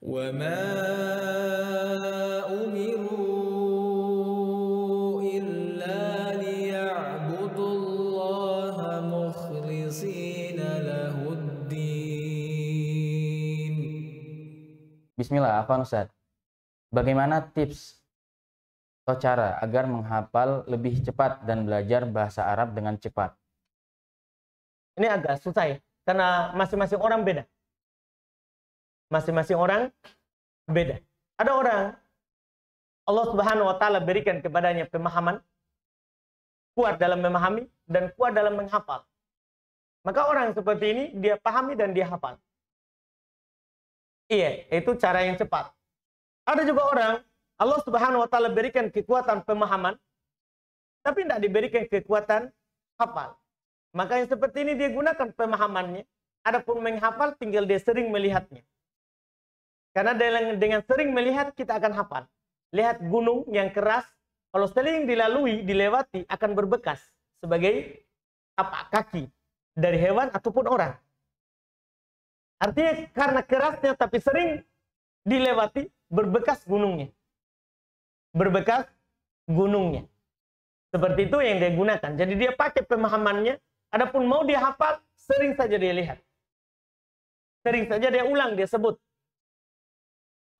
وما أمروا إلا ليعبدوا الله مخلصين له الدين Bismillah, Afan Ustaz. Bagaimana tips atau cara agar menghafal lebih cepat dan belajar bahasa Arab dengan cepat? Ini agak susah ya, karena masing-masing orang beda. Masing-masing orang beda. Ada orang Allah Subhanahu wa taala berikan kepadanya pemahaman kuat dalam memahami dan kuat dalam menghafal. Maka orang seperti ini dia pahami dan dia hafal. Iya, itu cara yang cepat. Ada juga orang Allah Subhanahu wa taala berikan kekuatan pemahaman tapi tidak diberikan kekuatan hafal. Maka yang seperti ini dia gunakan pemahamannya, adapun menghafal tinggal dia sering melihatnya. Karena dengan, dengan sering melihat kita akan hafal. Lihat gunung yang keras, kalau sering dilalui, dilewati akan berbekas sebagai apa kaki dari hewan ataupun orang. Artinya karena kerasnya tapi sering dilewati berbekas gunungnya. Berbekas gunungnya. Seperti itu yang dia gunakan. Jadi dia pakai pemahamannya. Adapun mau dia hafal, sering saja dia lihat. Sering saja dia ulang, dia sebut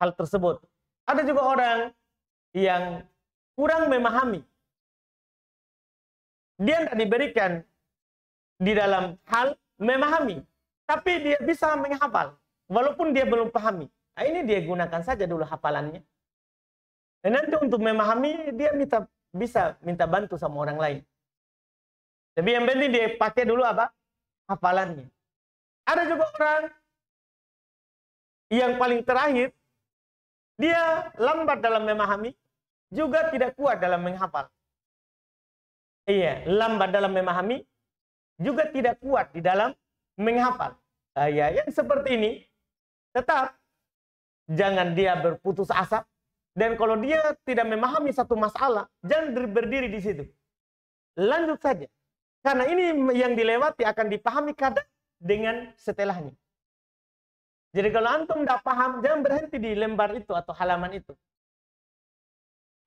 hal tersebut. Ada juga orang yang kurang memahami. Dia tidak diberikan di dalam hal memahami, tapi dia bisa menghafal walaupun dia belum pahami. Nah, ini dia gunakan saja dulu hafalannya. Dan nanti untuk memahami dia minta bisa minta bantu sama orang lain. Tapi yang penting dia pakai dulu apa? Hafalannya. Ada juga orang yang paling terakhir dia lambat dalam memahami, juga tidak kuat dalam menghafal. Iya, lambat dalam memahami, juga tidak kuat di dalam menghafal. Nah, ya, yang seperti ini, tetap jangan dia berputus asa. Dan kalau dia tidak memahami satu masalah, jangan berdiri di situ. Lanjut saja. Karena ini yang dilewati akan dipahami kadang dengan setelahnya. Jadi kalau antum tidak paham, jangan berhenti di lembar itu atau halaman itu.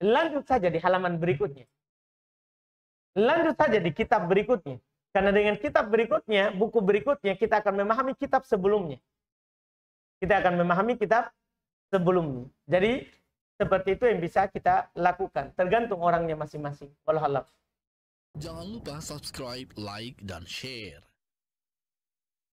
Lanjut saja di halaman berikutnya. Lanjut saja di kitab berikutnya. Karena dengan kitab berikutnya, buku berikutnya, kita akan memahami kitab sebelumnya. Kita akan memahami kitab sebelumnya. Jadi, seperti itu yang bisa kita lakukan. Tergantung orangnya masing-masing. Wallahualam. Jangan lupa subscribe, like, dan share.